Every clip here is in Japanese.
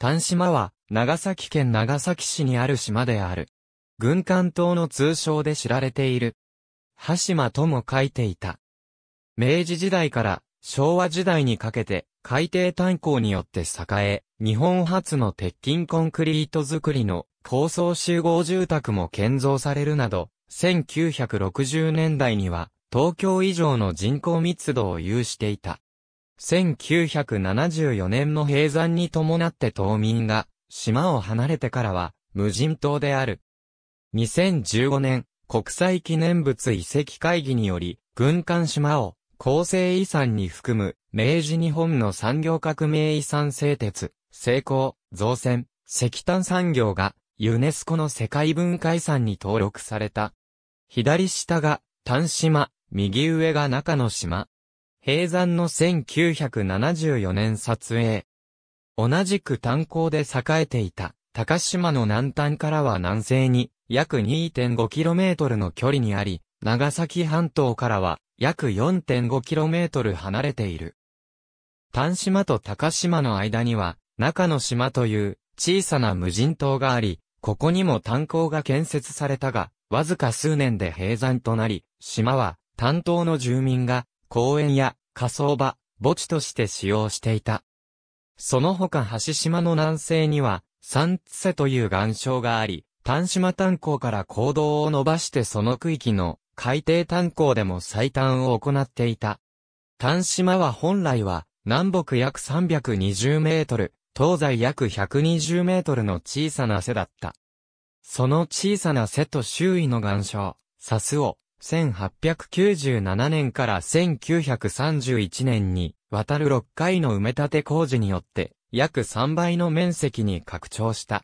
丹島は、長崎県長崎市にある島である。軍艦島の通称で知られている。羽島とも書いていた。明治時代から昭和時代にかけて海底炭鉱によって栄え、日本初の鉄筋コンクリート作りの高層集合住宅も建造されるなど、1960年代には東京以上の人口密度を有していた。1974年の閉山に伴って島民が島を離れてからは無人島である。2015年、国際記念物遺跡会議により、軍艦島を構成遺産に含む明治日本の産業革命遺産製鉄、成功、造船、石炭産業がユネスコの世界文化遺産に登録された。左下が、丹島、右上が中の島。平山の1974年撮影。同じく炭鉱で栄えていた、高島の南端からは南西に、約 2.5km の距離にあり、長崎半島からは、約 4.5km 離れている。丹島と高島の間には、中の島という小さな無人島があり、ここにも炭鉱が建設されたが、わずか数年で閉山となり、島は担当の住民が公園や火葬場、墓地として使用していた。その他橋島の南西には、三瀬という岩礁があり、丹島炭鉱から行動を伸ばしてその区域の海底炭鉱でも採炭を行っていた。丹島は本来は南北約320メートル、東西約120メートルの小さな瀬だった。その小さな瀬と周囲の岩礁、サスを1897年から1931年に渡る6回の埋め立て工事によって約3倍の面積に拡張した。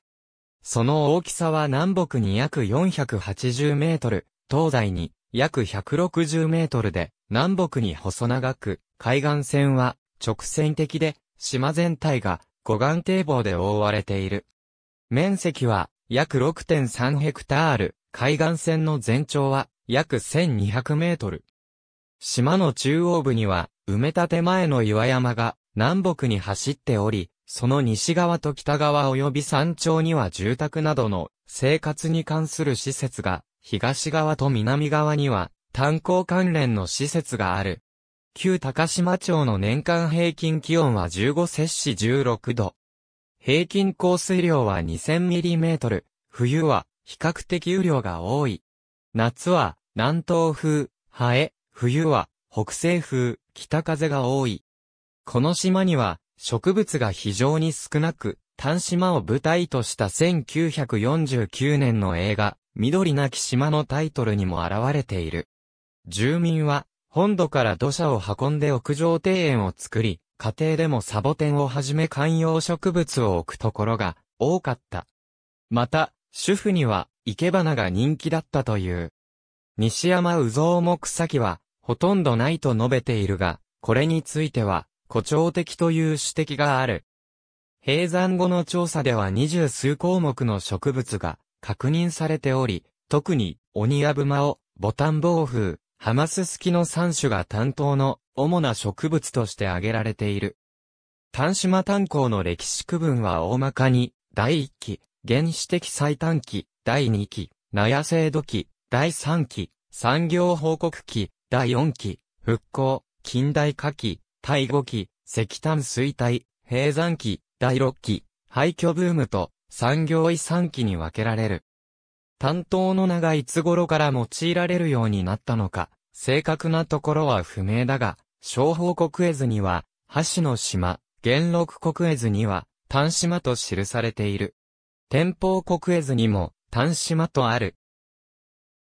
その大きさは南北に約480メートル、東西に約160メートルで、南北に細長く、海岸線は直線的で、島全体が護岸堤防で覆われている。面積は約6.3ヘクタール、海岸線の全長は約1200メートル。島の中央部には、埋め立て前の岩山が南北に走っており、その西側と北側及び山頂には住宅などの生活に関する施設が、東側と南側には炭鉱関連の施設がある。旧高島町の年間平均気温は15摂氏16度。平均降水量は2 0 0 0トル。冬は比較的雨量が多い。夏は南東風、ハエ、冬は北西風、北風が多い。この島には植物が非常に少なく、単島を舞台とした1949年の映画、緑なき島のタイトルにも現れている。住民は、本土から土砂を運んで屋上庭園を作り、家庭でもサボテンをはじめ観葉植物を置くところが多かった。また、主婦には、生け花が人気だったという。西山うぞうも草木は、ほとんどないと述べているが、これについては、誇張的という指摘がある。閉山後の調査では二十数項目の植物が確認されており、特に、オニぶブマオ、ボタンボウフウ、ハマススキの三種が担当の主な植物として挙げられている。丹島炭鉱の歴史区分は大まかに、第一期、原始的最短期、第2期、納ヤ制度期、第3期、産業報告期、第4期、復興、近代化期、第5期、石炭衰退、閉山期、第6期、廃墟ブームと産業遺産期に分けられる。担当の名がいつ頃から用いられるようになったのか、正確なところは不明だが、小報国絵図には、橋の島、元禄国絵図には、丹島と記されている。天保国絵図にも、丹島とある。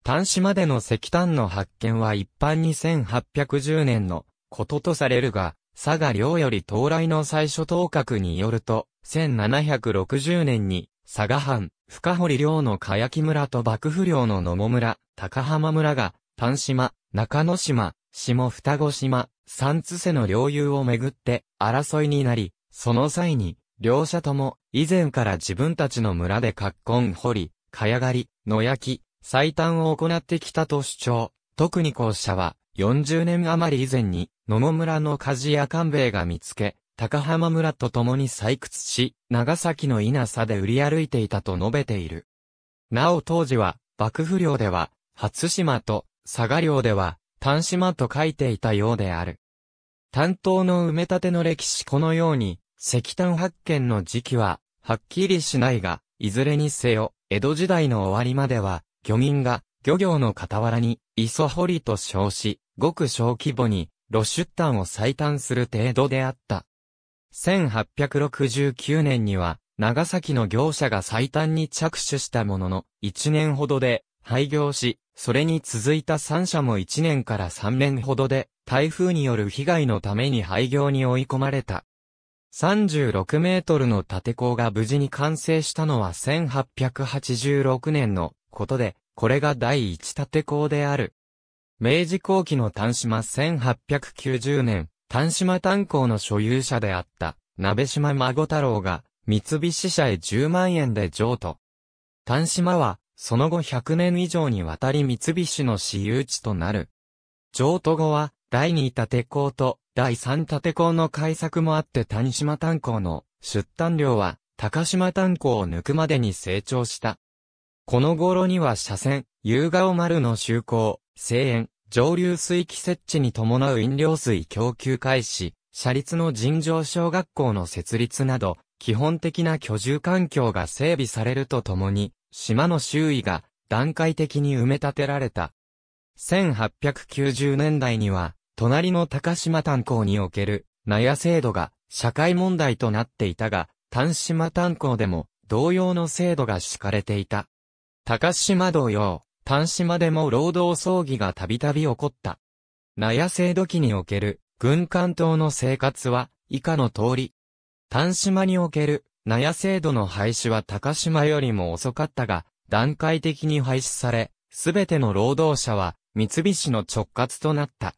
丹島での石炭の発見は一般に1810年のこととされるが、佐賀領より到来の最初当確によると、1760年に、佐賀藩、深堀領の茅木村と幕府領の野茂村、高浜村が、丹島、中野島、下双子島、三津瀬の領有をめぐって、争いになり、その際に、両者とも、以前から自分たちの村でコ根掘り、かやがり、野焼き、最短を行ってきたと主張。特に校舎は、40年余り以前に、野々村の鍛冶屋官兵衛が見つけ、高浜村と共に採掘し、長崎の稲佐で売り歩いていたと述べている。なお当時は、幕府領では、初島と、佐賀領では、丹島と書いていたようである。担当の埋め立ての歴史このように、石炭発見の時期は、はっきりしないが、いずれにせよ、江戸時代の終わりまでは、漁民が、漁業の傍らに、磯掘りと称し、ごく小規模に、露出炭を採炭する程度であった。1869年には、長崎の業者が採炭に着手したものの、1年ほどで、廃業し、それに続いた3社も1年から3年ほどで、台風による被害のために廃業に追い込まれた。36メートルの縦坑が無事に完成したのは1886年のことで、これが第一縦坑である。明治後期の丹島1890年、丹島炭鉱の所有者であった、鍋島孫太郎が、三菱社へ10万円で譲渡。丹島は、その後100年以上にわたり三菱の私有地となる。譲渡後は、第二た鉄鋼と第三縦港の開削もあって谷島炭鉱の出炭量は高島炭鉱を抜くまでに成長した。この頃には車線、夕顔丸の就航、声援、上流水域設置に伴う飲料水供給開始、車立の尋常小学校の設立など、基本的な居住環境が整備されるとともに、島の周囲が段階的に埋め立てられた。1890年代には、隣の高島炭鉱における、納屋制度が社会問題となっていたが、丹島炭鉱でも同様の制度が敷かれていた。高島同様、丹島でも労働争議がたびたび起こった。納屋制度期における軍艦島の生活は以下の通り。丹島における納屋制度の廃止は高島よりも遅かったが、段階的に廃止され、すべての労働者は三菱の直轄となった。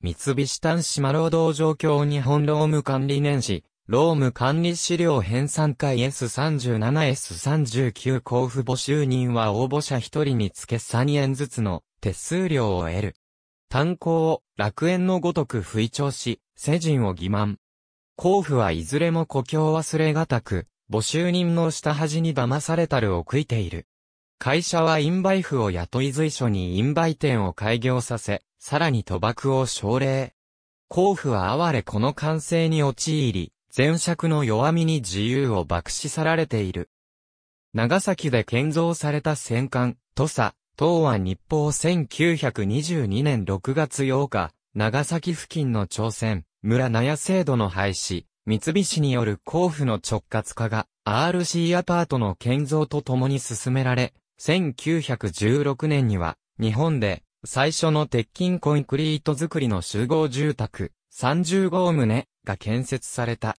三菱丹島労働状況日本労務管理年始、労務管理資料編3回 S37S39 交付募集人は応募者一人につけ3円ずつの手数料を得る。炭鉱を楽園のごとく吹聴し、世人を欺瞞。交付はいずれも故郷忘れがたく、募集人の下端に騙されたるを悔いている。会社はインバイフを雇い随所にインバイ店を開業させ、さらに賭博を奨励。甲府は哀れこの完成に陥り、前尺の弱みに自由を爆死さられている。長崎で建造された戦艦、土佐、東亜日報1922年6月8日、長崎付近の朝鮮、村納屋制度の廃止、三菱による交付の直轄化が RC アパートの建造と共に進められ、1916年には日本で最初の鉄筋コンクリート造りの集合住宅、30号棟が建設された。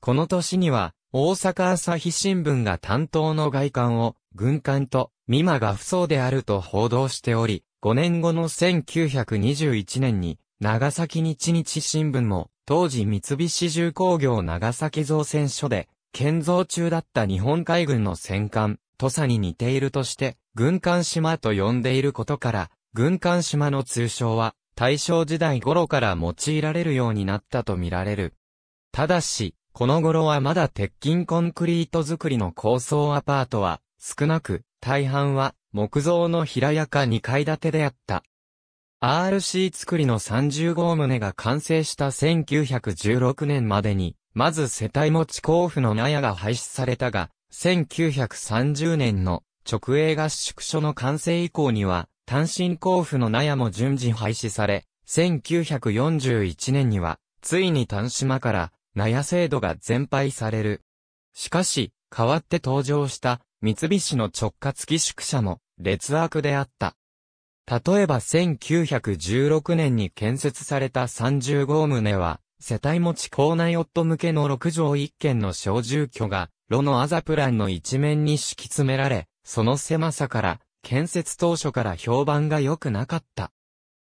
この年には、大阪朝日新聞が担当の外観を、軍艦と、美馬が不相であると報道しており、5年後の1921年に、長崎日日新聞も、当時三菱重工業長崎造船所で、建造中だった日本海軍の戦艦、土佐に似ているとして、軍艦島と呼んでいることから、軍艦島の通称は、大正時代頃から用いられるようになったとみられる。ただし、この頃はまだ鉄筋コンクリート造りの高層アパートは、少なく、大半は木造の平屋か2階建てであった。RC 作りの3号棟が完成した1916年までに、まず世帯持ち交付の納屋が廃止されたが、1930年の直営合宿所の完成以降には、単身交付の納屋も順次廃止され、1941年には、ついに単島から納屋制度が全廃される。しかし、代わって登場した三菱の直轄寄宿舎も劣悪であった。例えば1916年に建設された3号棟は、世帯持ち校内夫向けの6畳1軒の小住居が、炉のアザプランの一面に敷き詰められ、その狭さから、建設当初から評判が良くなかった。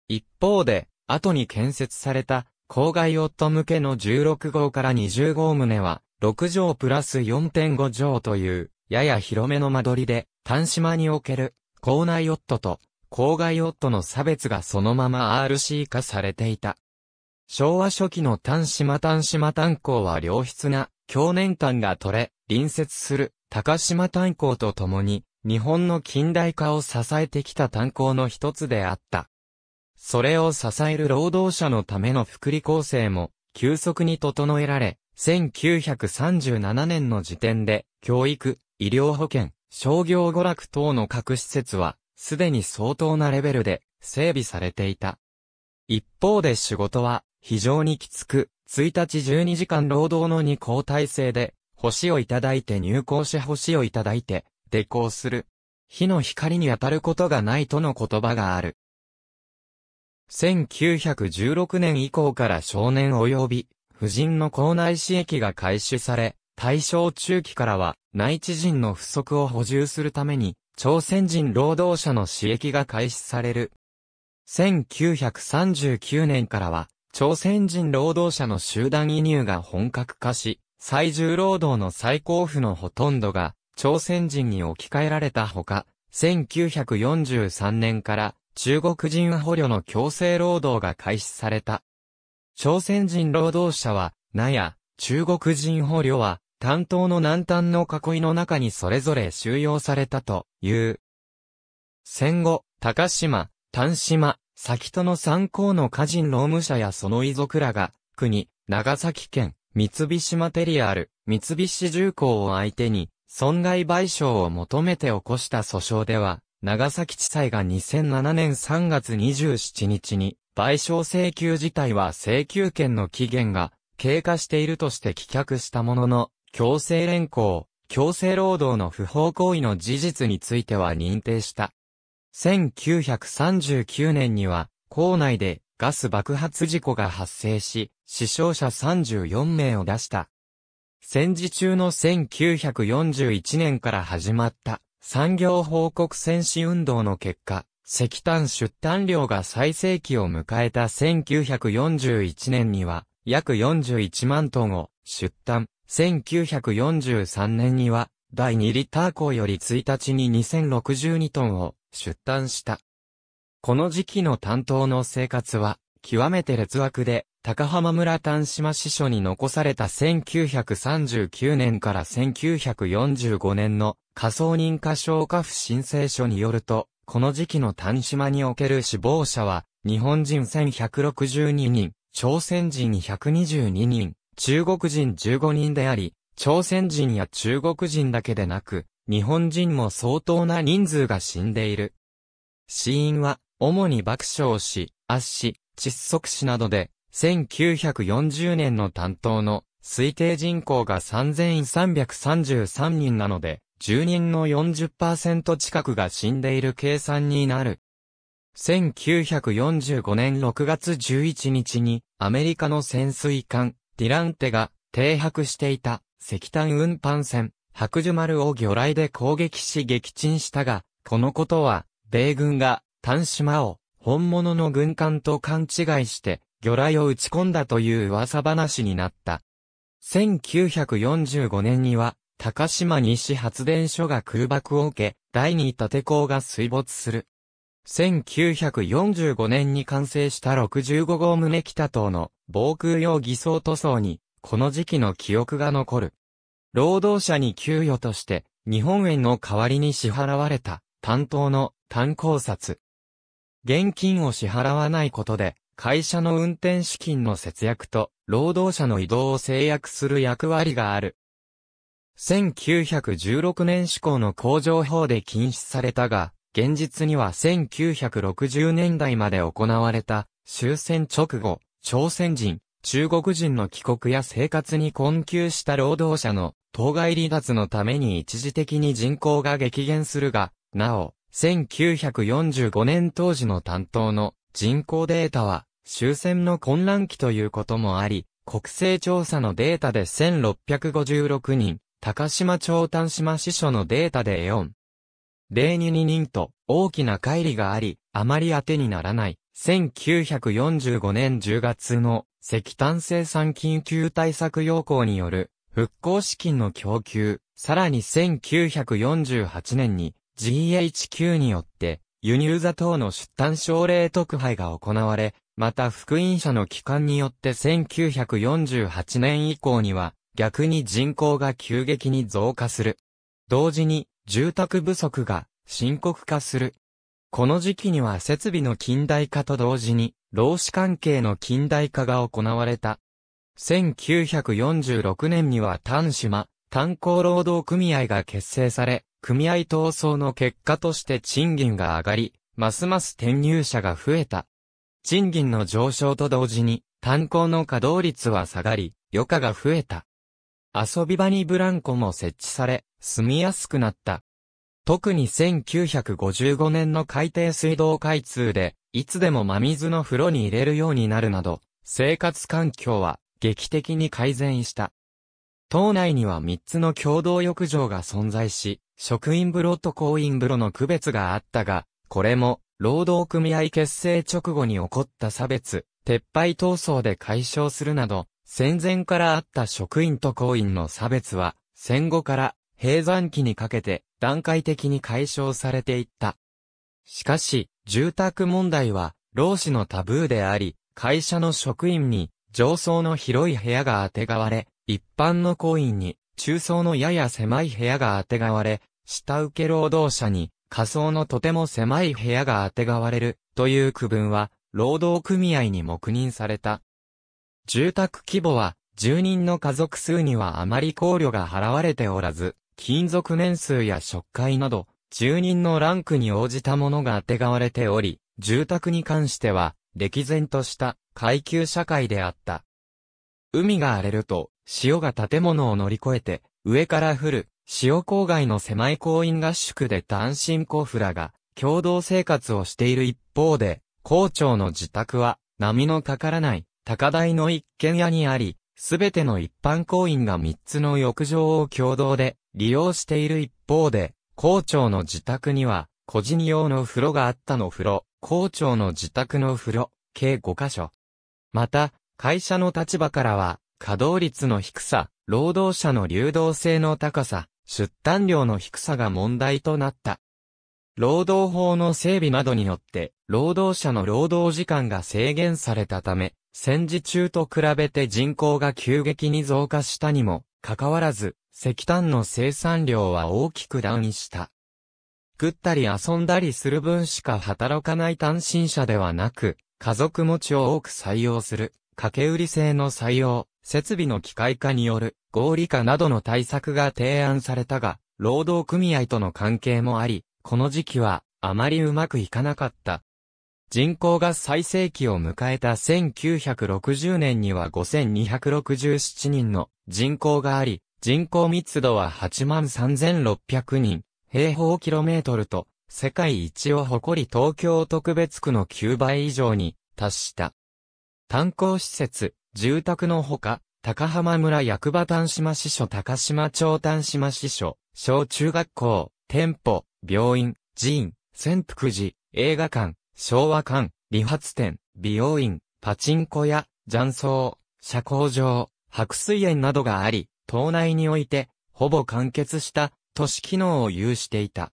一方で、後に建設された、郊外夫向けの16号から20号棟は、6畳プラス4.5畳という、やや広めの間取りで、単島における、校内夫と、郊外夫の差別がそのまま RC 化されていた。昭和初期の単島単島炭鉱は良質な、強年炭が取れ、隣接する高島炭鉱とともに、日本の近代化を支えてきた炭鉱の一つであった。それを支える労働者のための福利構成も急速に整えられ、1937年の時点で教育、医療保険、商業娯楽等の各施設はすでに相当なレベルで整備されていた。一方で仕事は非常にきつく、1日12時間労働の2交代制で、星をいただいて入校し星をいただいて、抵抗する。火の光に当たることがないとの言葉がある。1916年以降から少年及び、婦人の校内私役が開始され、大正中期からは、内地人の不足を補充するために、朝鮮人労働者の刺激が開始される。1939年からは、朝鮮人労働者の集団移入が本格化し、最重労働の最高負のほとんどが、朝鮮人に置き換えられたほか、1943年から中国人捕虜の強制労働が開始された。朝鮮人労働者は、なや、中国人捕虜は、担当の南端の囲いの中にそれぞれ収容されたという。戦後、高島、丹島、先戸の参考の家人労務者やその遺族らが、国、長崎県、三菱マテリアル、三菱重工を相手に、損害賠償を求めて起こした訴訟では、長崎地裁が2007年3月27日に、賠償請求自体は請求権の期限が経過しているとして棄却したものの、強制連行、強制労働の不法行為の事実については認定した。1939年には、校内でガス爆発事故が発生し、死傷者34名を出した。戦時中の1941年から始まった産業報告戦士運動の結果、石炭出炭量が最盛期を迎えた1941年には約41万トンを出炭、1943年には第2リッター港より1日に2062トンを出炭した。この時期の担当の生活は極めて劣悪で高浜村丹島支所に残された1939年から1945年の仮想認可消化不申請書によると、この時期の丹島における死亡者は、日本人1162人、朝鮮人122人、中国人15人であり、朝鮮人や中国人だけでなく、日本人も相当な人数が死んでいる。死因は、主に爆笑死、圧死、窒息死などで、1940年の担当の推定人口が3333人なので、10人の40%近くが死んでいる計算になる。1945年6月11日にアメリカの潜水艦ディランテが停泊していた石炭運搬船白樹丸を魚雷で攻撃し撃沈したが、このことは米軍が丹島を本物の軍艦と勘違いして魚雷を打ち込んだという噂話になった。1945年には、高島西発電所が空爆を受け、第二立て港が水没する。1945年に完成した65号胸北島の防空用偽装塗装に、この時期の記憶が残る。労働者に給与として、日本円の代わりに支払われた、担当の炭鉱札。現金を支払わないことで、会社の運転資金の節約と、労働者の移動を制約する役割がある。1916年施行の工場法で禁止されたが、現実には1960年代まで行われた終戦直後、朝鮮人、中国人の帰国や生活に困窮した労働者の当該離脱のために一時的に人口が激減するが、なお、1945年当時の担当の人口データは終戦の混乱期ということもあり、国勢調査のデータで1656人、高島町丹島支所のデータで4。022人と大きな乖離があり、あまり当てにならない。1945年10月の石炭生産緊急対策要項による復興資金の供給、さらに1948年に GHQ によって輸入座等の出単奨励特配が行われ、また福音社の帰還によって1948年以降には逆に人口が急激に増加する。同時に住宅不足が深刻化する。この時期には設備の近代化と同時に労使関係の近代化が行われた。1946年には丹島、炭鉱労働組合が結成され、組合闘争の結果として賃金が上がり、ますます転入者が増えた。賃金の上昇と同時に、炭鉱の稼働率は下がり、余暇が増えた。遊び場にブランコも設置され、住みやすくなった。特に1955年の海底水道開通で、いつでも真水の風呂に入れるようになるなど、生活環境は劇的に改善した。島内には3つの共同浴場が存在し、職員風呂と公員風呂の区別があったが、これも労働組合結成直後に起こった差別、撤廃闘争で解消するなど、戦前からあった職員と行員の差別は、戦後から閉山期にかけて段階的に解消されていった。しかし、住宅問題は、労使のタブーであり、会社の職員に上層の広い部屋があてがわれ、一般の行員に中層のやや狭い部屋があてがわれ、下請け労働者に仮想のとても狭い部屋があてがわれるという区分は、労働組合に黙認された。住宅規模は、住人の家族数にはあまり考慮が払われておらず、勤続年数や食会など、住人のランクに応じたものがあてがわれており、住宅に関しては、歴然とした階級社会であった。海が荒れると、潮が建物を乗り越えて、上から降る塩郊外の狭い公員合宿で単身コフラが共同生活をしている一方で、校長の自宅は波のかからない高台の一軒家にあり、すべての一般公員が3つの浴場を共同で利用している一方で、校長の自宅には、個人用の風呂があったの風呂、校長の自宅の風呂、計5箇所。また、会社の立場からは、稼働率の低さ、労働者の流動性の高さ、出単量の低さが問題となった。労働法の整備などによって、労働者の労働時間が制限されたため、戦時中と比べて人口が急激に増加したにも、かかわらず、石炭の生産量は大きくダウンした。食ったり遊んだりする分しか働かない単身者ではなく、家族持ちを多く採用する。掛け売り制の採用、設備の機械化による合理化などの対策が提案されたが、労働組合との関係もあり、この時期はあまりうまくいかなかった。人口が最盛期を迎えた1960年には5267人の人口があり、人口密度は83,600人、平方キロメートルと、世界一を誇り東京特別区の9倍以上に達した。炭鉱施設、住宅のほか、高浜村役場丹島支所高島町丹島支所、小中学校、店舗、病院、寺院、潜伏寺、映画館、昭和館、理髪店、美容院、パチンコ屋、雀荘、社交場、白水園などがあり、島内において、ほぼ完結した都市機能を有していた。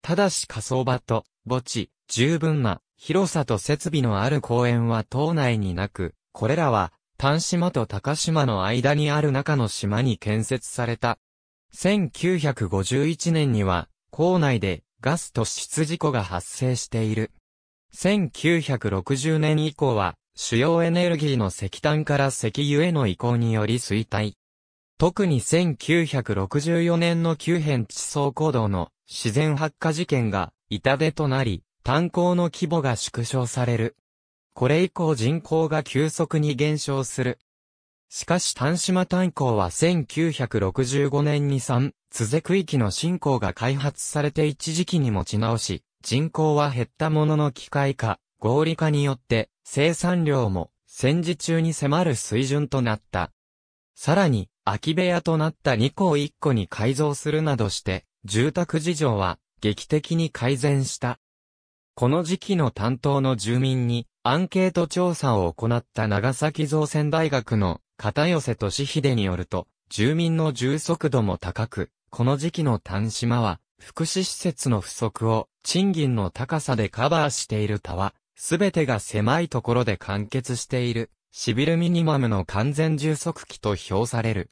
ただし火葬場と墓地、十分な広さと設備のある公園は島内になく、これらは、丹島と高島の間にある中の島に建設された。1951年には、港内でガスと出事故が発生している。1960年以降は、主要エネルギーの石炭から石油への移行により衰退。特に1964年の急変地層行動の自然発火事件が痛手となり、炭鉱の規模が縮小される。これ以降人口が急速に減少する。しかし丹島炭鉱は1965年に3、津瀬区域の新港が開発されて一時期に持ち直し、人口は減ったものの機械化、合理化によって生産量も戦時中に迫る水準となった。さらに、空き部屋となった2校1個に改造するなどして、住宅事情は劇的に改善した。この時期の担当の住民にアンケート調査を行った長崎造船大学の片寄俊秀によると、住民の充足度も高く、この時期の単島は、福祉施設の不足を賃金の高さでカバーしている他は、すべてが狭いところで完結している、シビルミニマムの完全充足期と評される。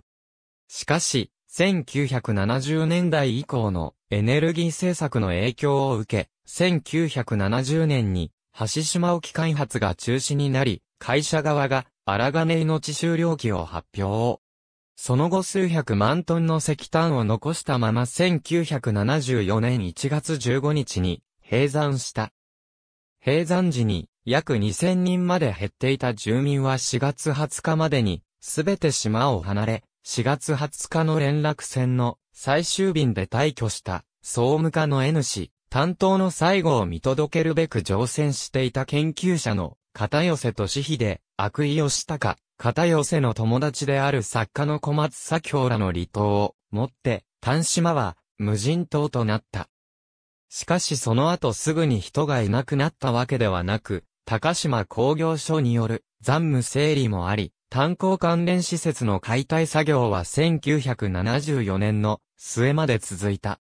しかし、1970年代以降のエネルギー政策の影響を受け、1970年に、橋島沖開発が中止になり、会社側が荒金命終了期を発表。その後数百万トンの石炭を残したまま1974年1月15日に閉山した。閉山時に約2000人まで減っていた住民は4月20日までにすべて島を離れ、4月20日の連絡船の最終便で退去した総務課の N 氏、担当の最後を見届けるべく乗船していた研究者の、片寄俊秀、悪意義か、片寄の友達である作家の小松左京らの離島を、もって、丹島は、無人島となった。しかしその後すぐに人がいなくなったわけではなく、高島工業所による残務整理もあり、炭鉱関連施設の解体作業は1974年の末まで続いた。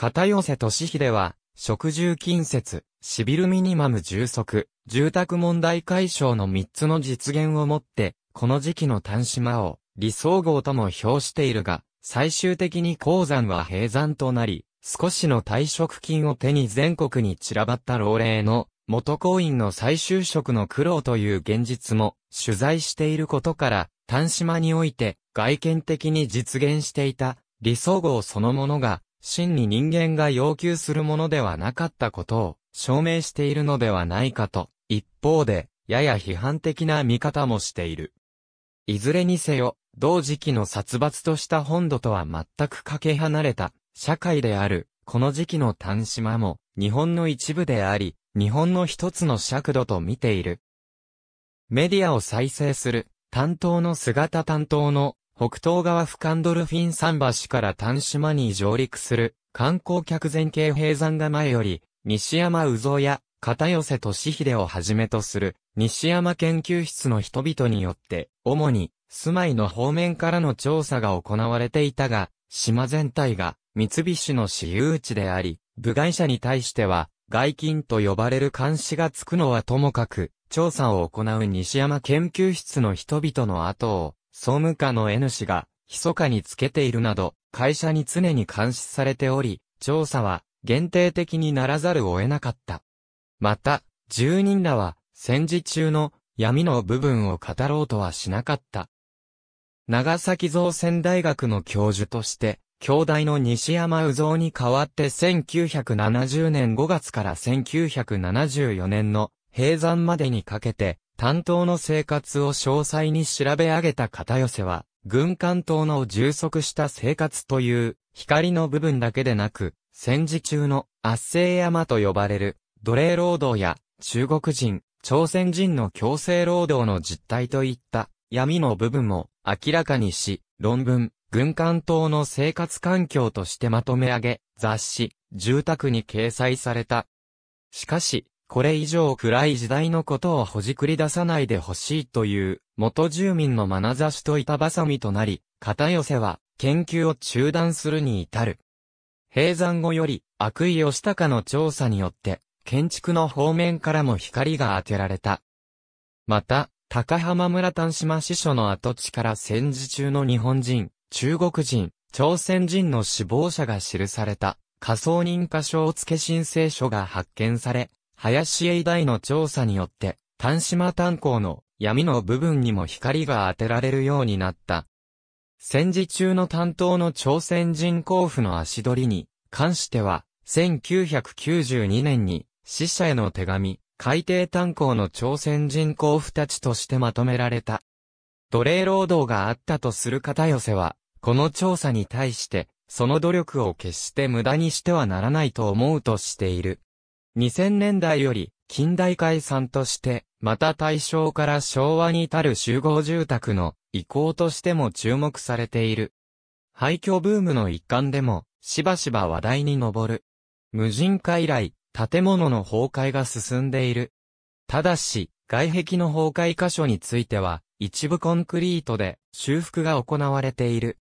片寄俊秀は、食住近接、シビルミニマム充足、住宅問題解消の3つの実現をもって、この時期の丹島を、理想号とも評しているが、最終的に鉱山は閉山となり、少しの退職金を手に全国に散らばった老齢の、元行員の再就職の苦労という現実も取材していることから、丹島において外見的に実現していた理想号そのものが真に人間が要求するものではなかったことを証明しているのではないかと、一方で、やや批判的な見方もしている。いずれにせよ、同時期の殺伐とした本土とは全くかけ離れた社会である、この時期の丹島も日本の一部であり、日本の一つの尺度と見ている。メディアを再生する、担当の姿担当の北東側フカンドルフィン桟橋から丹島に上陸する観光客前景閉山が前より、西山宇蔵や片寄俊秀をはじめとする西山研究室の人々によって、主に住まいの方面からの調査が行われていたが、島全体が三菱の私有地であり、部外者に対しては外勤と呼ばれる監視がつくのはともかく、調査を行う西山研究室の人々の後を総務課の N 氏が、密かにつけているなど、会社に常に監視されており、調査は、限定的にならざるを得なかった。また、住人らは、戦時中の闇の部分を語ろうとはしなかった。長崎造船大学の教授として、京大の西山宇蔵に代わって1970年5月から1974年の閉山までにかけて、担当の生活を詳細に調べ上げた片寄せは、軍艦島の充足した生活という、光の部分だけでなく、戦時中の圧政山と呼ばれる、奴隷労働や、中国人、朝鮮人の強制労働の実態といった闇の部分も明らかにし、論文、軍艦島の生活環境としてまとめ上げ、雑誌、住宅に掲載された。しかし、これ以上暗い時代のことをほじくり出さないでほしいという、元住民の眼差しと板挟みとなり、片寄せは、研究を中断するに至る。閉山後より、悪意吉高の調査によって、建築の方面からも光が当てられた。また、高浜村丹島支所の跡地から戦時中の日本人、中国人、朝鮮人の死亡者が記された、仮想認可証付申請書が発見され、林英大の調査によって、丹島炭鉱の闇の部分にも光が当てられるようになった。戦時中の担当の朝鮮人交付の足取りに関しては、1992年に死者への手紙、海底炭鉱の朝鮮人交付たちとしてまとめられた。奴隷労働があったとする方寄せは、この調査に対して、その努力を決して無駄にしてはならないと思うとしている。2000年代より近代解散として、また大正から昭和に至る集合住宅の移行としても注目されている。廃墟ブームの一環でも、しばしば話題に上る。無人化以来、建物の崩壊が進んでいる。ただし、外壁の崩壊箇所については、一部コンクリートで修復が行われている。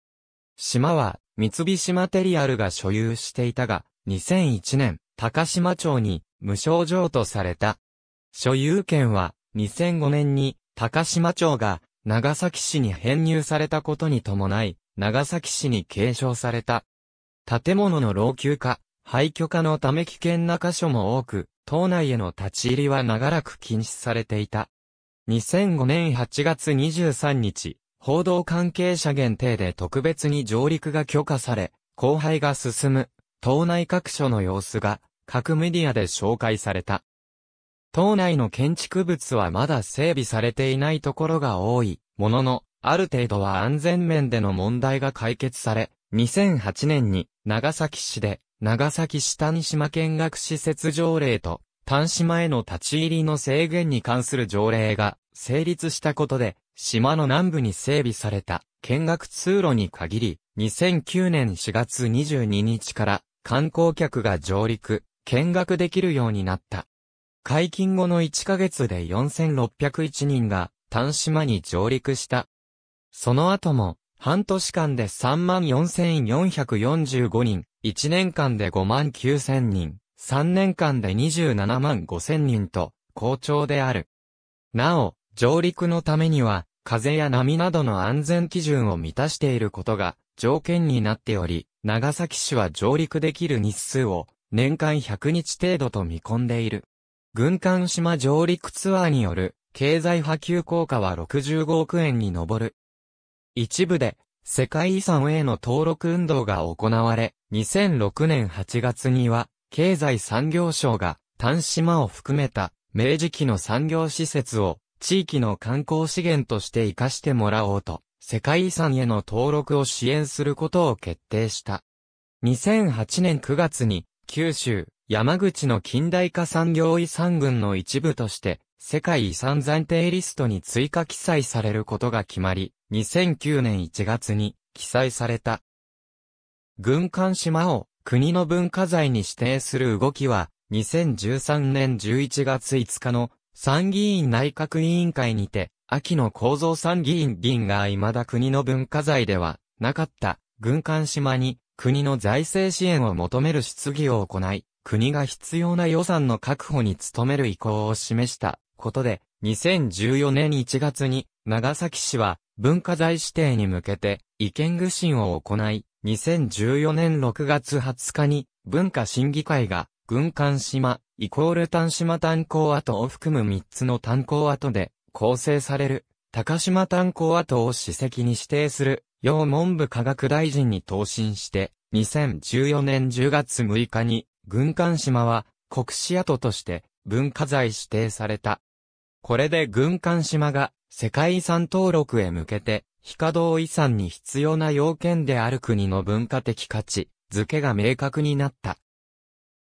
島は、三菱マテリアルが所有していたが、2001年、高島町に無償譲渡された。所有権は2005年に高島町が長崎市に編入されたことに伴い、長崎市に継承された。建物の老朽化、廃墟化のため危険な箇所も多く、島内への立ち入りは長らく禁止されていた。2005年8月23日、報道関係者限定で特別に上陸が許可され、後輩が進む島内各所の様子が各メディアで紹介された。島内の建築物はまだ整備されていないところが多い、ものの、ある程度は安全面での問題が解決され、2008年に長崎市で長崎下西島見学施設条例と、短島への立ち入りの制限に関する条例が成立したことで、島の南部に整備された見学通路に限り、2009年4月22日から観光客が上陸、見学できるようになった。解禁後の1ヶ月で4601人が、丹島に上陸した。その後も、半年間で34,445人、1年間で59,000人、3年間で275,000人と、好調である。なお、上陸のためには、風や波などの安全基準を満たしていることが条件になっており、長崎市は上陸できる日数を年間100日程度と見込んでいる。軍艦島上陸ツアーによる経済波及効果は65億円に上る。一部で世界遺産への登録運動が行われ、2006年8月には経済産業省が丹島を含めた明治期の産業施設を地域の観光資源として活かしてもらおうと世界遺産への登録を支援することを決定した。2008年9月に、九州、山口の近代化産業遺産群の一部として、世界遺産暫定リストに追加記載されることが決まり、2009年1月に記載された。軍艦島を国の文化財に指定する動きは、2013年11月5日の参議院内閣委員会にて、秋野幸三参議院議員が未だ国の文化財ではなかった軍艦島に国の財政支援を求める質疑を行い、国が必要な予算の確保に努める意向を示したことで、2014年1月に長崎市は文化財指定に向けて意見具信を行い、2014年6月20日に文化審議会が軍艦島イコール単島炭鉱跡を含む3つの炭鉱跡で構成される高島炭鉱跡を史跡に指定する、要文部科学大臣に答申して、2014年10月6日に、軍艦島は国史跡として文化財指定された。これで軍艦島が世界遺産登録へ向けて、非稼働遺産に必要な要件である国の文化的価値、付けが明確になった。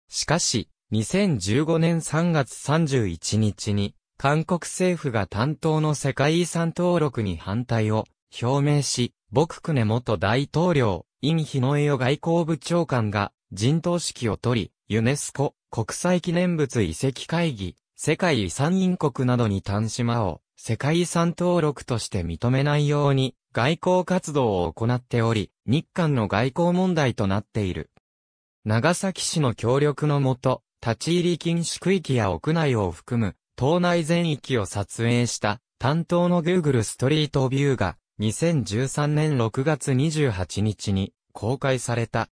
しかし、2015年3月31日に、韓国政府が担当の世界遺産登録に反対を表明し、朴槿恵元大統領、ヒ日のヨ外交部長官が陣頭指揮を取り、ユネスコ国際記念物遺跡会議、世界遺産委員国などに端島を世界遺産登録として認めないように外交活動を行っており、日韓の外交問題となっている。長崎市の協力のもと、立ち入り禁止区域や屋内を含む、島内全域を撮影した担当の Google ストリートビューが2013年6月28日に公開された。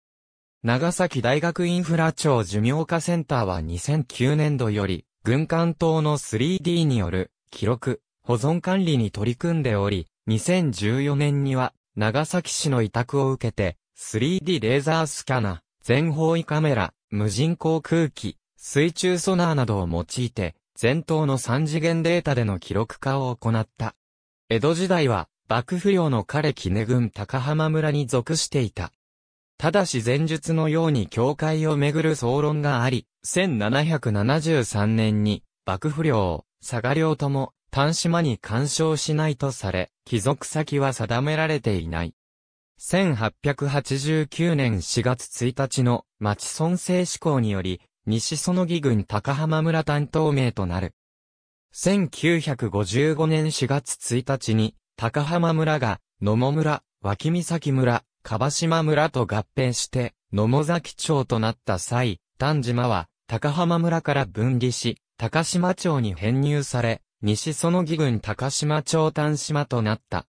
長崎大学インフラ庁寿命化センターは2009年度より軍艦島の 3D による記録、保存管理に取り組んでおり、2014年には長崎市の委託を受けて 3D レーザースキャナ、全方位カメラ、無人航空機、水中ソナーなどを用いて、前頭の3次元データでの記録化を行った。江戸時代は、幕府領の彼木根郡高浜村に属していた。ただし前述のように教会をめぐる総論があり、1773年に、幕府領、佐賀領とも、丹島に干渉しないとされ、帰属先は定められていない。1889年4月1日の町村政志向により、西園木郡高浜村担当名となる。1955年4月1日に、高浜村が、野茂村、脇岬村、樺島村と合併して、野茂崎町となった際、丹島は、高浜村から分離し、高島町に編入され、西園木郡高島町丹島となった。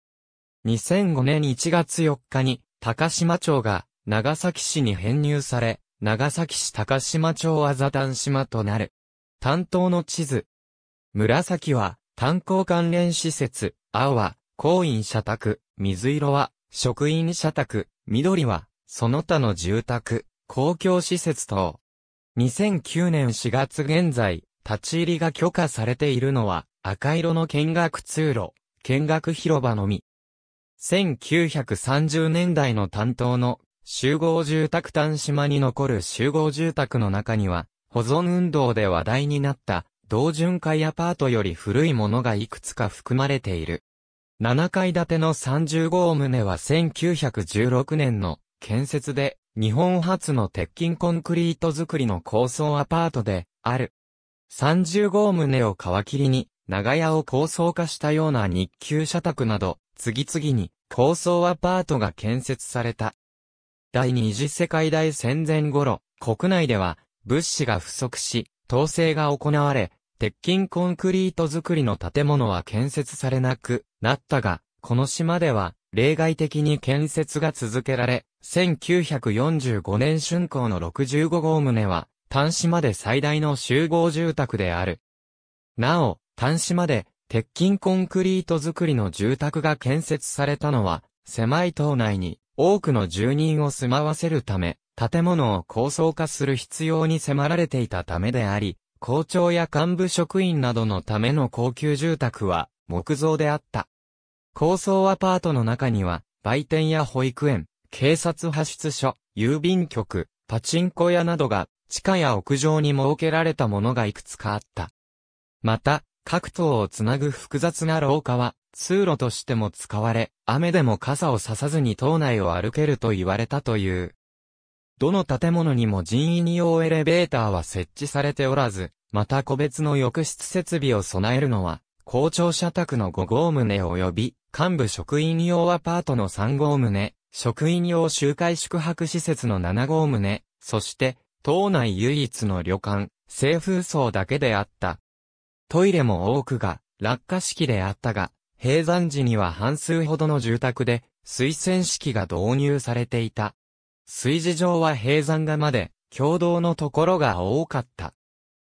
2005年1月4日に、高島町が、長崎市に編入され、長崎市高島町あざ丹島となる。担当の地図。紫は、炭鉱関連施設、青は、公員社宅、水色は、職員社宅、緑は、その他の住宅、公共施設等。2009年4月現在、立ち入りが許可されているのは、赤色の見学通路、見学広場のみ。1930年代の担当の集合住宅端島に残る集合住宅の中には、保存運動で話題になった、同巡回アパートより古いものがいくつか含まれている。7階建ての3号棟は1916年の建設で、日本初の鉄筋コンクリート造りの高層アパートで、ある。3号棟を皮切りに、長屋を高層化したような日給社宅など、次々に高層アパートが建設された。第二次世界大戦前頃、国内では物資が不足し、統制が行われ、鉄筋コンクリート造りの建物は建設されなくなったが、この島では例外的に建設が続けられ、1945年春工の65号棟は、丹島で最大の集合住宅である。なお、丹島で鉄筋コンクリート造りの住宅が建設されたのは、狭い島内に多くの住人を住まわせるため、建物を高層化する必要に迫られていたためであり、校長や幹部職員などのための高級住宅は木造であった。高層アパートの中には、売店や保育園、警察派出所、郵便局、パチンコ屋などが地下や屋上に設けられたものがいくつかあった。また、各棟をつなぐ複雑な廊下は、通路としても使われ、雨でも傘をささずに島内を歩けると言われたという。どの建物にも人員用エレベーターは設置されておらず、また個別の浴室設備を備えるのは、校長社宅の5号棟及び、幹部職員用アパートの3号棟、職員用集会宿泊施設の7号棟、そして、島内唯一の旅館、清風荘だけであった。トイレも多くが、落下式であったが、閉山時には半数ほどの住宅で、水洗式が導入されていた。水事場は閉山がまで、共同のところが多かった。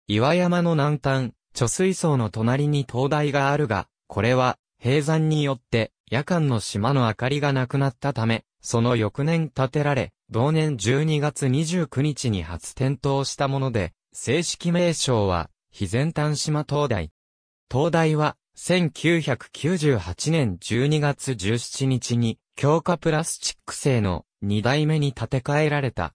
岩山の南端、貯水槽の隣に灯台があるが、これは、閉山によって、夜間の島の明かりがなくなったため、その翌年建てられ、同年12月29日に初点灯したもので、正式名称は、非前端島灯台。灯台は、1998年12月17日に、強化プラスチック製の2代目に建て替えられた。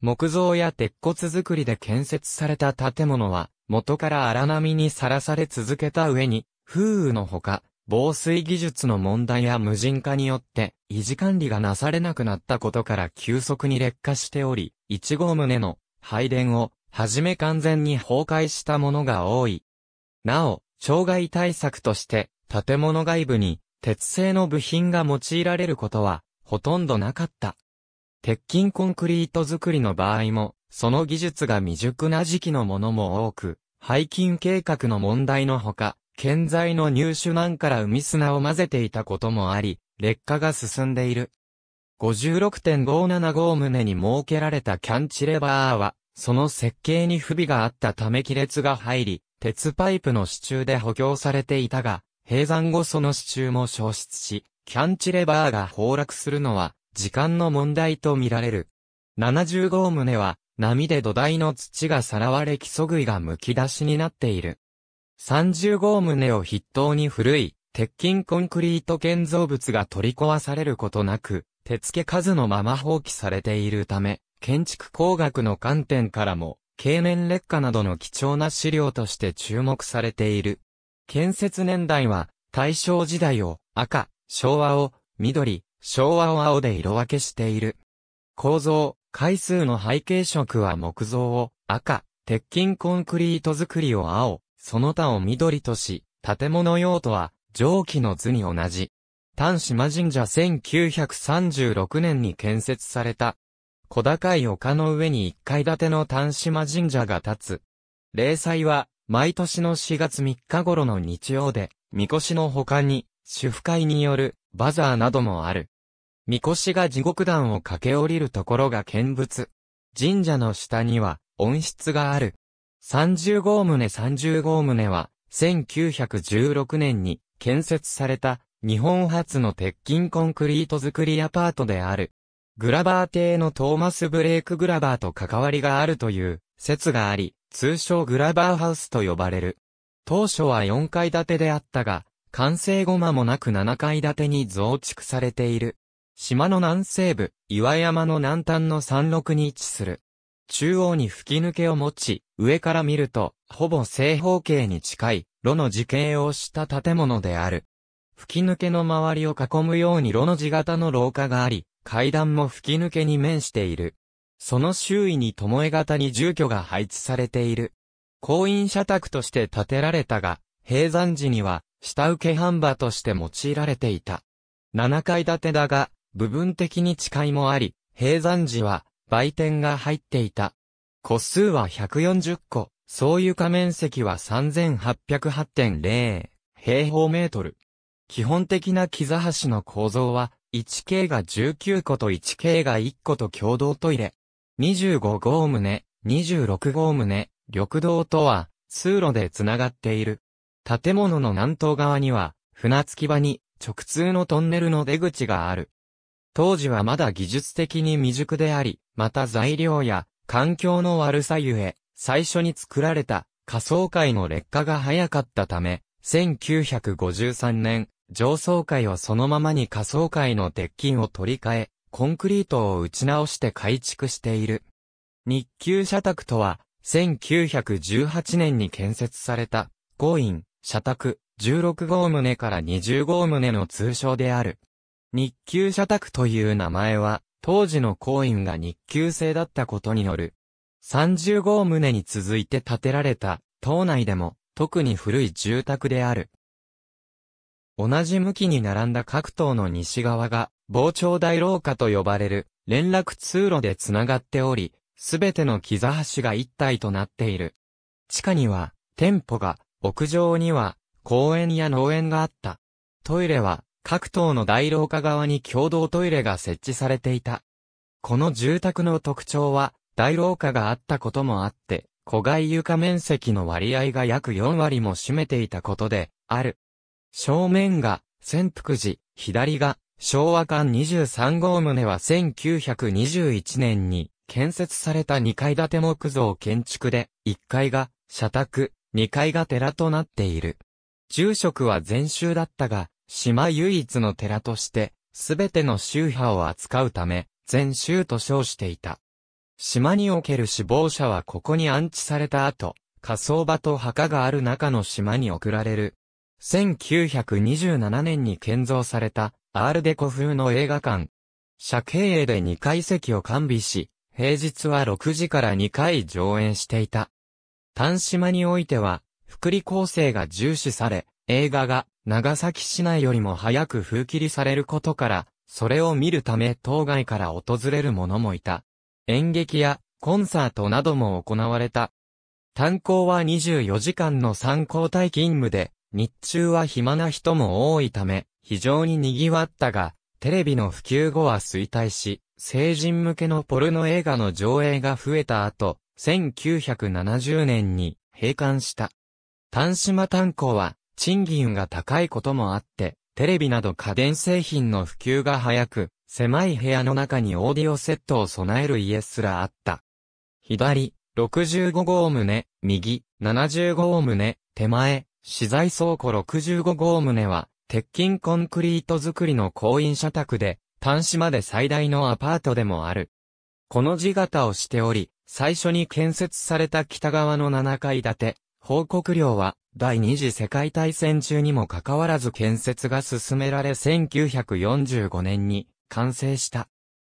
木造や鉄骨造りで建設された建物は、元から荒波にさらされ続けた上に、風雨のほか、防水技術の問題や無人化によって、維持管理がなされなくなったことから急速に劣化しており、1号棟の配電を、はじめ完全に崩壊したものが多い。なお、障害対策として、建物外部に鉄製の部品が用いられることは、ほとんどなかった。鉄筋コンクリート作りの場合も、その技術が未熟な時期のものも多く、廃菌計画の問題のほか、建材の入手難から海砂を混ぜていたこともあり、劣化が進んでいる。56.575棟に設けられたキャンチレバーは、その設計に不備があったため亀裂が入り、鉄パイプの支柱で補強されていたが、閉山後その支柱も消失し、キャンチレバーが崩落するのは、時間の問題とみられる。70号棟は、波で土台の土がさらわれ基礎杭が剥き出しになっている。30号棟を筆頭に古い、鉄筋コンクリート建造物が取り壊されることなく、手付け数のまま放棄されているため、建築工学の観点からも、経年劣化などの貴重な資料として注目されている。建設年代は、大正時代を赤、昭和を緑、昭和を青で色分けしている。構造、回数の背景色は木造を赤、鉄筋コンクリート作りを青、その他を緑とし、建物用途は上記の図に同じ。丹島神社1936年に建設された小高い丘の上に一階建ての丹島神社が建つ。例祭は、毎年の4月3日頃の日曜で、神輿の他に、主婦会による、バザーなどもある。神輿が地獄団を駆け下りるところが見物。神社の下には、温室がある。30号棟30号棟は、1916年に建設された日本初の鉄筋コンクリート造りアパートである。グラバー邸のトーマス・ブレイク・グラバーと関わりがあるという説があり、通称グラバーハウスと呼ばれる。当初は4階建てであったが、完成後間もなく7階建てに増築されている。島の南西部、岩山の南端の山麓に位置する。中央に吹き抜けを持ち、上から見ると、ほぼ正方形に近い、炉の字形をした建物である。吹き抜けの周りを囲むように炉の字型の廊下があり、階段も吹き抜けに面している。その周囲に巴型に住居が配置されている。後院社宅として建てられたが、閉山時には、下請け販売として用いられていた。7階建てだが、部分的に誓いもあり、閉山時は、売店が入っていた。個数は140個、総床面積は3808.0平方メートル。基本的な木座橋の構造は、1K が19個と 1K が1個と共同トイレ。25号棟、26号棟、緑道とは、通路で繋がっている。建物の南東側には、船着き場に、直通のトンネルの出口がある。当時はまだ技術的に未熟であり、また材料や、環境の悪さゆえ、最初に作られた、仮想界の劣化が早かったため、1953年、上層階をそのままに下層階の鉄筋を取り替え、コンクリートを打ち直して改築している。日給社宅とは、1918年に建設された、公院、社宅、16号棟から20号棟の通称である。日給社宅という名前は、当時の公院が日給制だったことによる。30号棟に続いて建てられた、島内でも、特に古い住宅である。同じ向きに並んだ各棟の西側が、防潮大廊下と呼ばれる、連絡通路でつながっており、すべての木座橋が一体となっている。地下には、店舗が、屋上には、公園や農園があった。トイレは、各棟の大廊下側に共同トイレが設置されていた。この住宅の特徴は、大廊下があったこともあって、戸外床面積の割合が約4割も占めていたことで、ある。正面が、潜福寺、左が、昭和館23号棟は1921年に建設された2階建て木造建築で、1階が社宅、2階が寺となっている。住職は全宗だったが、島唯一の寺として、すべての宗派を扱うため、全宗と称していた。島における死亡者はここに安置された後、火葬場と墓がある中の島に送られる1927年に建造された、アールデコ風の映画館。社経営で2階席を完備し、平日は6時から2回上演していた。丹島においては、福利構成が重視され、映画が長崎市内よりも早く封切りされることから、それを見るため当該から訪れる者もいた。演劇やコンサートなども行われた。炭鉱は24時間の参考体勤務で、日中は暇な人も多いため、非常に賑わったが、テレビの普及後は衰退し、成人向けのポルノ映画の上映が増えた後、1970年に閉館した。単島炭鉱は、賃金が高いこともあって、テレビなど家電製品の普及が早く、狭い部屋の中にオーディオセットを備える家すらあった。左、65号棟、右、75号棟、手前、資材倉庫65号棟は、鉄筋コンクリート作りの後院社宅で、端子まで最大のアパートでもある。この字型をしており、最初に建設された北側の7階建て、報告料は、第二次世界大戦中にもかかわらず建設が進められ1945年に完成した。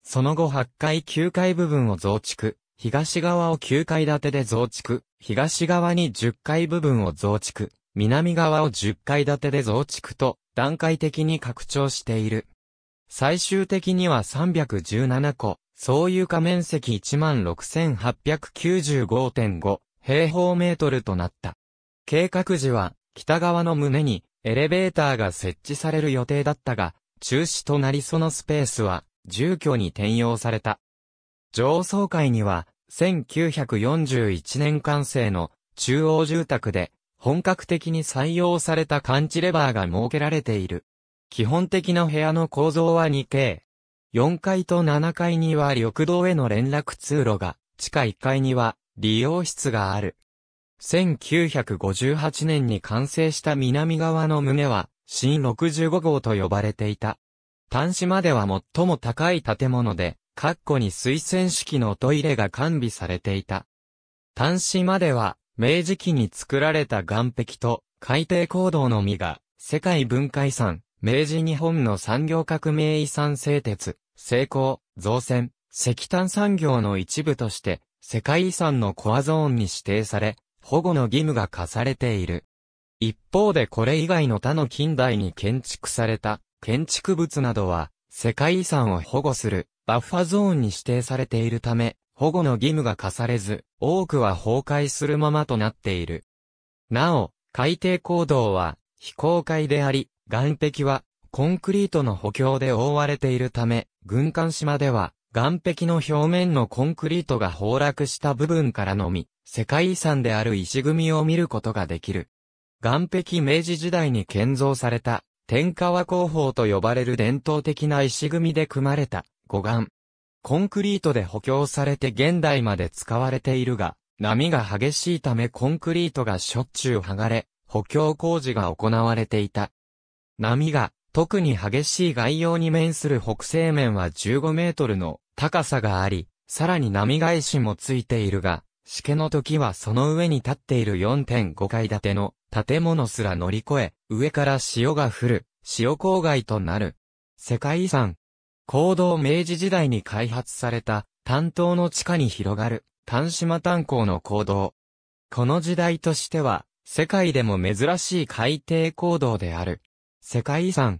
その後8階9階部分を増築、東側を9階建てで増築、東側に10階部分を増築、南側を10階建てで増築と段階的に拡張している。最終的には317個、総床面積16,895.5平方メートルとなった。計画時は北側の胸にエレベーターが設置される予定だったが、中止となりそのスペースは住居に転用された。上層階には1941年完成の中央住宅で本格的に採用された感知レバーが設けられている。基本的な部屋の構造は 2K。4階と7階には緑道への連絡通路が、地下1階には利用室がある。1958年に完成した南側の棟は、新65号と呼ばれていた。端子までは最も高い建物で、括弧に水洗式のトイレが完備されていた。端子までは、明治期に作られた岩壁と海底坑道の実が世界文化遺産、明治日本の産業革命遺産製鉄、成功、造船、石炭産業の一部として世界遺産のコアゾーンに指定され、保護の義務が課されている。一方でこれ以外の他の近代に建築された建築物などは世界遺産を保護するバッファゾーンに指定されているため、保護の義務が課されず、多くは崩壊するままとなっている。なお、海底坑道は非公開であり、岸壁はコンクリートの補強で覆われているため、軍艦島では岸壁の表面のコンクリートが崩落した部分からのみ、世界遺産である石組みを見ることができる。岸壁明治時代に建造された、天川工法と呼ばれる伝統的な石組みで組まれた護岸。コンクリートで補強されて現代まで使われているが、波が激しいためコンクリートがしょっちゅう剥がれ、補強工事が行われていた。波が特に激しい概要に面する北西面は15メートルの高さがあり、さらに波返しもついているが、しけの時はその上に立っている4.5階建ての建物すら乗り越え、上から潮が降る、潮郊外となる。世界遺産、行動明治時代に開発された、担当の地下に広がる、丹島炭鉱の坑道。この時代としては、世界でも珍しい海底坑道である。世界遺産。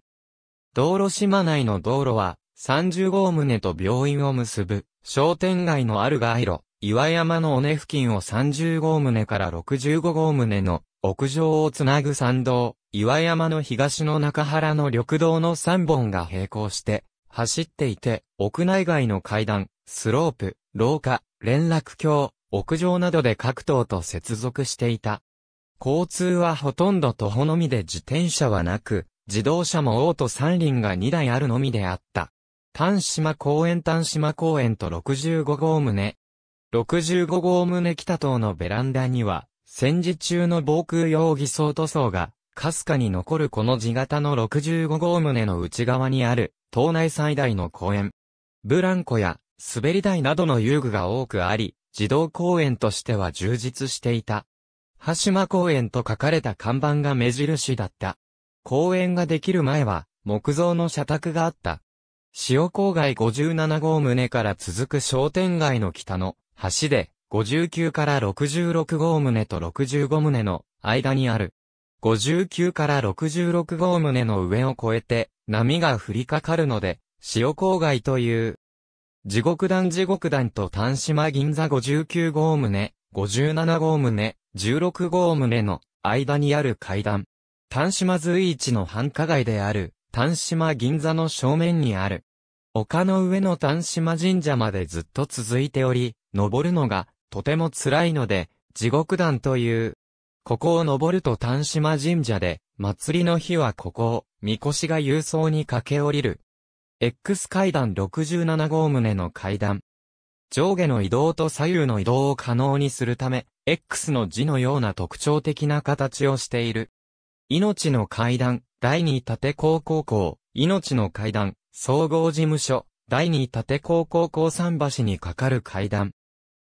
道路島内の道路は、30号棟と病院を結ぶ、商店街のある街路、岩山の尾根付近を30号棟から65号棟の屋上をつなぐ山道、岩山の東の中原の緑道の3本が並行して、走っていて、屋内外の階段、スロープ、廊下、連絡橋、屋上などで各棟と接続していた。交通はほとんど徒歩のみで自転車はなく、自動車もオート三輪が2台あるのみであった。丹島公園丹島公園と65号棟。65号棟北棟のベランダには、戦時中の防空用偽装塗装がかすかに残るこの地型の65号棟の内側にある、島内最大の公園。ブランコや、滑り台などの遊具が多くあり、児童公園としては充実していた。羽島公園と書かれた看板が目印だった。公園ができる前は、木造の社宅があった。塩郊外57号棟から続く商店街の北の橋で、59から66号棟と65棟の間にある59から66号棟の上を越えて、波が降りかかるので、潮郊外という。地獄団地獄団と丹島銀座59号棟、57号棟、16号棟の間にある階段。丹島随一の繁華街である、丹島銀座の正面にある。丘の上の丹島神社までずっと続いており、登るのがとても辛いので、地獄団という。ここを登ると丹島神社で、祭りの日はここを、みこしが郵送に駆け下りる。X 階段67号棟の階段。上下の移動と左右の移動を可能にするため、X の字のような特徴的な形をしている。命の階段、第二立高校校、命の階段、総合事務所、第二立高校校桟橋にかかる階段。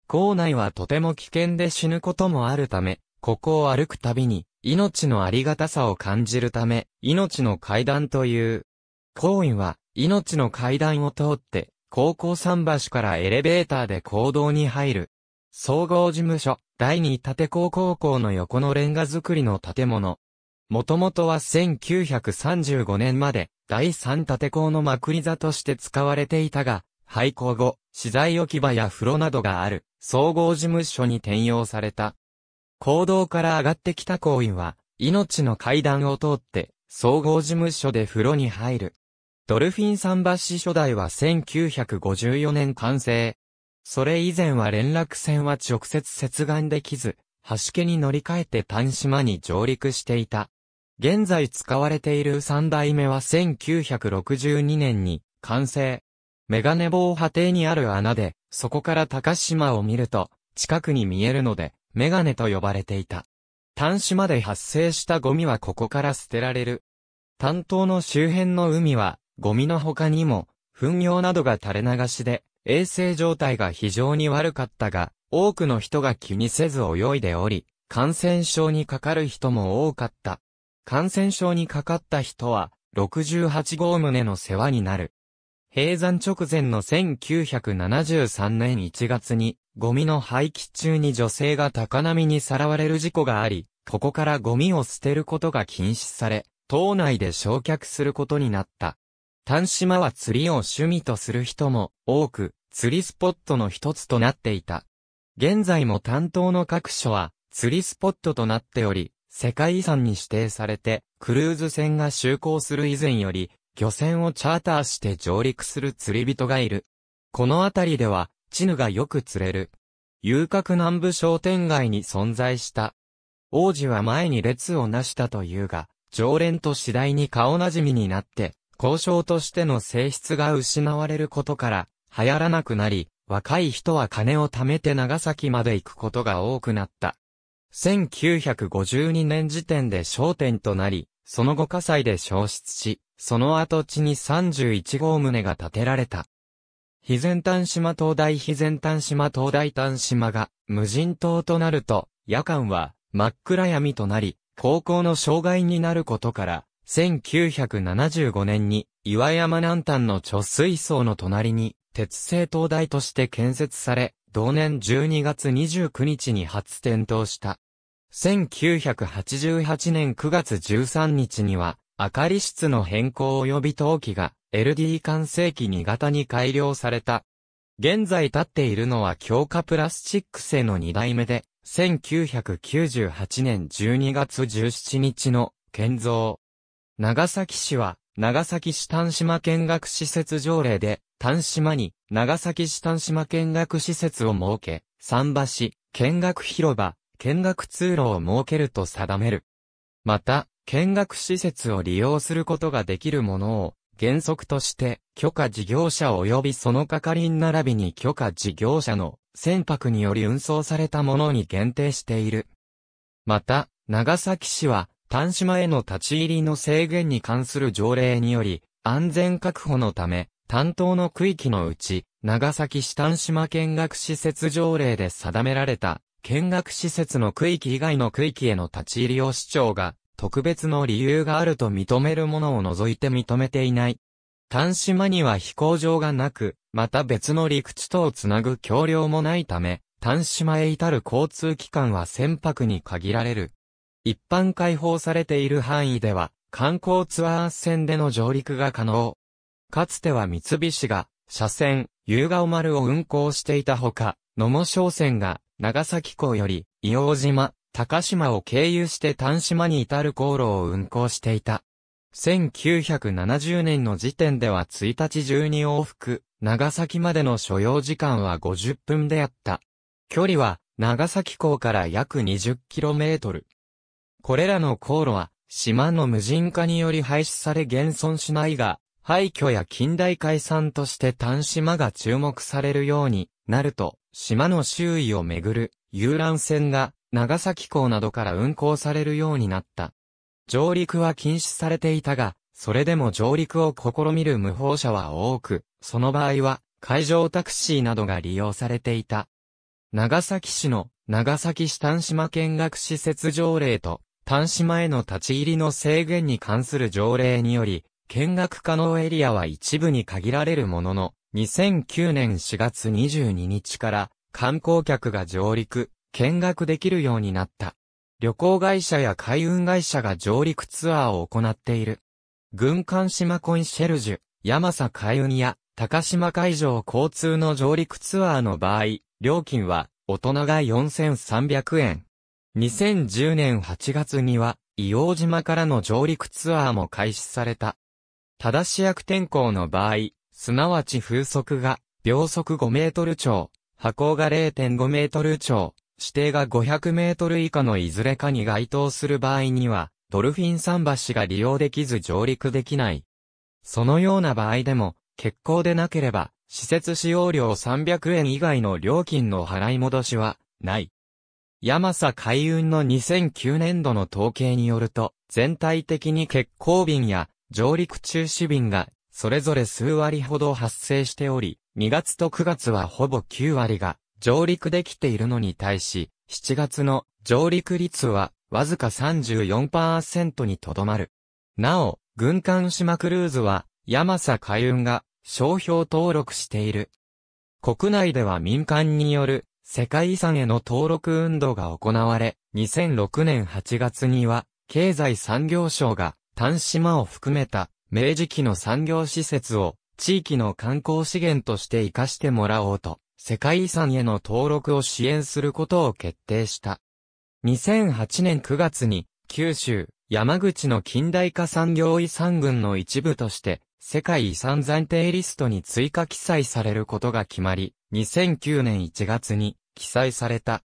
校内はとても危険で死ぬこともあるため、ここを歩くたびに、命のありがたさを感じるため、命の階段という。行為は、命の階段を通って、高校桟橋からエレベーターで行動に入る。総合事務所、第二立高高校の横のレンガ造りの建物。もともとは1935年まで、第三立高のまくり座として使われていたが、廃校後、資材置き場や風呂などがある、総合事務所に転用された。行動から上がってきた行員は、命の階段を通って、総合事務所で風呂に入る。ドルフィン桟橋初代は1954年完成。それ以前は連絡船は直接接岸できず、橋家に乗り換えて単島に上陸していた。現在使われている三代目は1962年に完成。メガネ棒波堤にある穴で、そこから高島を見ると、近くに見えるので、メガネと呼ばれていた。端子まで発生したゴミはここから捨てられる。担当の周辺の海は、ゴミの他にも、糞尿などが垂れ流しで、衛生状態が非常に悪かったが、多くの人が気にせず泳いでおり、感染症にかかる人も多かった。感染症にかかった人は、68号棟の世話になる。閉山直前の1973年1月に、ゴミの廃棄中に女性が高波にさらわれる事故があり、ここからゴミを捨てることが禁止され、島内で焼却することになった。丹島は釣りを趣味とする人も多く、釣りスポットの一つとなっていた。現在も担当の各所は釣りスポットとなっており、世界遺産に指定されて、クルーズ船が就航する以前より、漁船をチャーターして上陸する釣り人がいる。この辺りでは、チヌがよく釣れる。遊郭南部商店街に存在した。王子は前に列をなしたというが、常連と次第に顔なじみになって、交渉としての性質が失われることから、流行らなくなり、若い人は金を貯めて長崎まで行くことが多くなった。1952年時点で商店となり、その後火災で消失し、その後地に31号棟が建てられた。肥前丹島灯台肥前丹島灯台丹島が無人島となると、夜間は真っ暗闇となり、高校の障害になることから、1975年に岩山南端の貯水槽の隣に鉄製灯台として建設され、同年12月29日に初点灯した。1988年9月13日には、明かり質の変更及び陶器が LD 完成器2型に改良された。現在立っているのは強化プラスチック製の2代目で、1998年12月17日の建造。長崎市は、長崎市丹島見学施設条例で、丹島に長崎市丹島見学施設を設け、桟橋、見学広場、見学通路を設けると定める。また、見学施設を利用することができるものを、原則として、許可事業者及びその係員並びに許可事業者の船舶により運送されたものに限定している。また、長崎市は、丹島への立ち入りの制限に関する条例により、安全確保のため、担当の区域のうち、長崎市丹島見学施設条例で定められた、見学施設の区域以外の区域への立ち入りを市長が特別の理由があると認めるものを除いて認めていない。単島には飛行場がなく、また別の陸地とをつなぐ橋梁もないため、単島へ至る交通機関は船舶に限られる。一般開放されている範囲では、観光ツアー船での上陸が可能。かつては三菱が、車線、夕顔丸を運航していたほか、野茂商船が、長崎港より、伊黄島、高島を経由して丹島に至る航路を運行していた。1970年の時点では1日中に往復、長崎までの所要時間は50分であった。距離は、長崎港から約 20km。これらの航路は、島の無人化により廃止され現存しないが、廃墟や近代解散として単島が注目されるようになると、島の周囲をめぐる遊覧船が長崎港などから運航されるようになった。上陸は禁止されていたが、それでも上陸を試みる無法者は多く、その場合は海上タクシーなどが利用されていた。長崎市の長崎市丹島見学施設条例と丹島への立ち入りの制限に関する条例により、見学可能エリアは一部に限られるものの、2009年4月22日から観光客が上陸、見学できるようになった。旅行会社や海運会社が上陸ツアーを行っている。軍艦島コンシェルジュ、山佐海運や高島海上交通の上陸ツアーの場合、料金は大人が4300円。2010年8月には、伊黄島からの上陸ツアーも開始された。ただし悪天候の場合、すなわち風速が秒速5メートル超、波高が0.5メートル超、指定が500メートル以下のいずれかに該当する場合には、ドルフィン桟橋が利用できず上陸できない。そのような場合でも、欠航でなければ、施設使用料300円以外の料金の払い戻しは、ない。ヤマサ海運の2009年度の統計によると、全体的に欠航便や上陸中止便が、それぞれ数割ほど発生しており、2月と9月はほぼ9割が上陸できているのに対し、7月の上陸率はわずか34%にとどまる。なお、軍艦島クルーズは、ヤマサ海運が商標登録している。国内では民間による世界遺産への登録運動が行われ、2006年8月には、経済産業省が、丹島を含めた、明治期の産業施設を、地域の観光資源として活かしてもらおうと、世界遺産への登録を支援することを決定した。2008年9月に、九州、山口の近代化産業遺産群の一部として、世界遺産暫定リストに追加記載されることが決まり、2009年1月に記載された。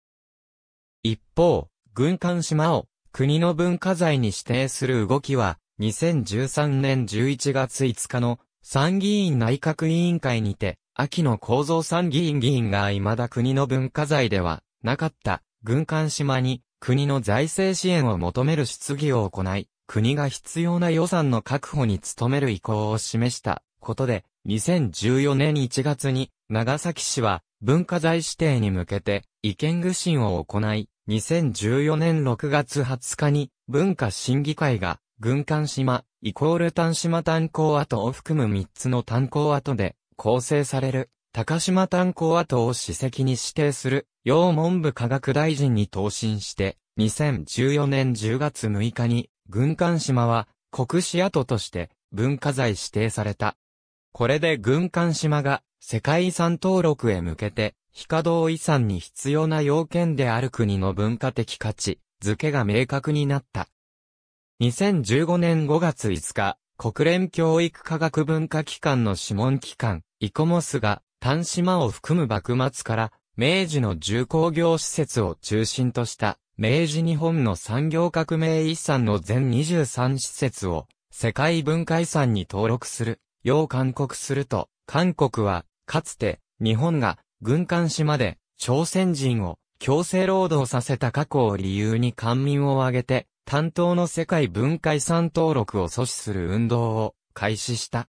一方、軍艦島を国の文化財に指定する動きは、2013年11月5日の参議院内閣委員会にて秋野構造参議院議員が未だ国の文化財ではなかった軍艦島に国の財政支援を求める質疑を行い、国が必要な予算の確保に努める意向を示したことで、2014年1月に長崎市は文化財指定に向けて意見具信を行い、2014年6月20日に文化審議会が軍艦島、イコール単島炭鉱跡を含む3つの炭鉱跡で構成される、高島炭鉱跡を史跡に指定する、洋文部科学大臣に答申して、2014年10月6日に、軍艦島は、国史跡として、文化財指定された。これで軍艦島が、世界遺産登録へ向けて、非稼働遺産に必要な要件である国の文化的価値、付けが明確になった。2015年5月5日、国連教育科学文化機関の諮問機関、イコモスが、単島を含む幕末から、明治の重工業施設を中心とした、明治日本の産業革命遺産の全23施設を、世界文化遺産に登録する、要勧告すると、韓国は、かつて、日本が、軍艦島で、朝鮮人を、強制労働させた過去を理由に官民を挙げて、担当の世界文化遺産登録を阻止する運動を開始した。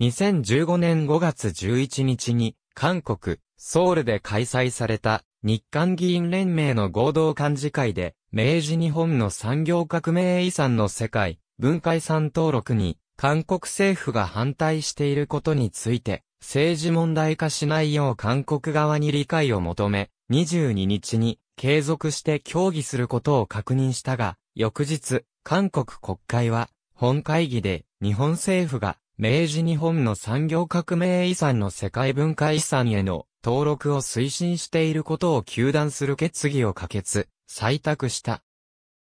2015年5月11日に、韓国、ソウルで開催された日韓議員連盟の合同幹事会で、明治日本の産業革命遺産の世界、文化遺産登録に、韓国政府が反対していることについて、政治問題化しないよう韓国側に理解を求め、22日に継続して協議することを確認したが、翌日、韓国国会は、本会議で、日本政府が、明治日本の産業革命遺産の世界文化遺産への登録を推進していることを求断する決議を可決、採択した。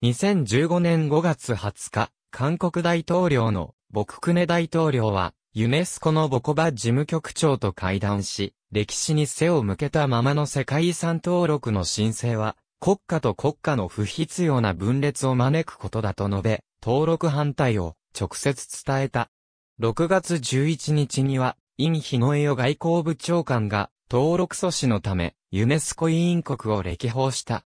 2015年5月20日、韓国大統領の朴槿恵大統領は、ユネスコのボコバ事務局長と会談し、歴史に背を向けたままの世界遺産登録の申請は、国家と国家の不必要な分裂を招くことだと述べ、登録反対を直接伝えた。6月11日には、イン・ヒノエヨ外交部長官が、登録阻止のため、ユネスコ委員国を歴訪した。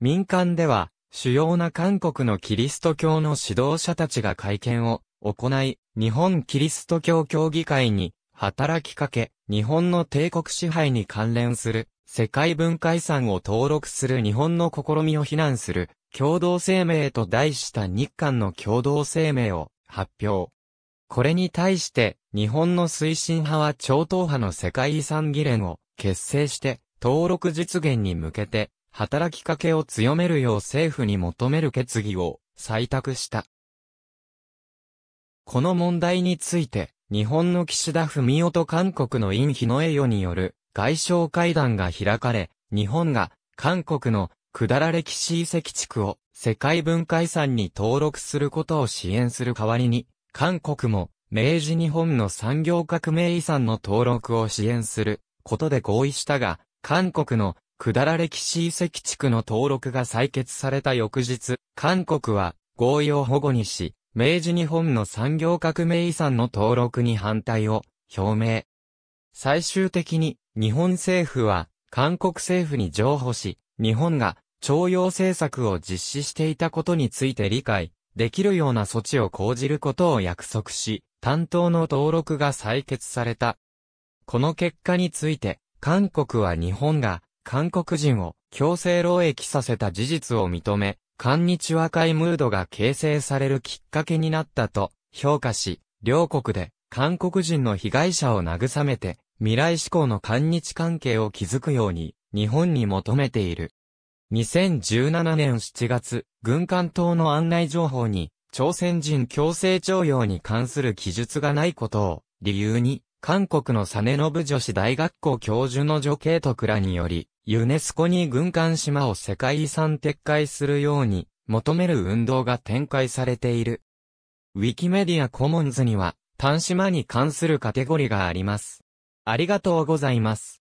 民間では、主要な韓国のキリスト教の指導者たちが会見を行い、日本キリスト教協議会に働きかけ、日本の帝国支配に関連する世界文化遺産を登録する日本の試みを非難する共同声明と題した日韓の共同声明を発表。これに対して日本の推進派は超党派の世界遺産議連を結成して登録実現に向けて働きかけを強めるよう政府に求める決議を採択した。この問題について、日本の岸田文雄と韓国のン・ヒの栄誉による外相会談が開かれ、日本が韓国のくだら歴史遺跡地区を世界文化遺産に登録することを支援する代わりに、韓国も明治日本の産業革命遺産の登録を支援することで合意したが、韓国のくだら歴史遺跡地区の登録が採決された翌日、韓国は合意を保護にし、明治日本の産業革命遺産の登録に反対を表明。最終的に日本政府は韓国政府に譲歩し、日本が徴用政策を実施していたことについて理解できるような措置を講じることを約束し、担当の登録が採決された。この結果について、韓国は日本が韓国人を強制労役させた事実を認め、韓日和解ムードが形成されるきっかけになったと評価し、両国で韓国人の被害者を慰めて、未来志向の韓日関係を築くように、日本に求めている。2017年7月、軍艦島の案内情報に、朝鮮人強制徴用に関する記述がないことを、理由に、韓国のサネノブ女子大学校教授の女系徳らにより、ユネスコに軍艦島を世界遺産撤回するように求める運動が展開されている。ウィキメディアコモンズには、単島に関するカテゴリがあります。ありがとうございます。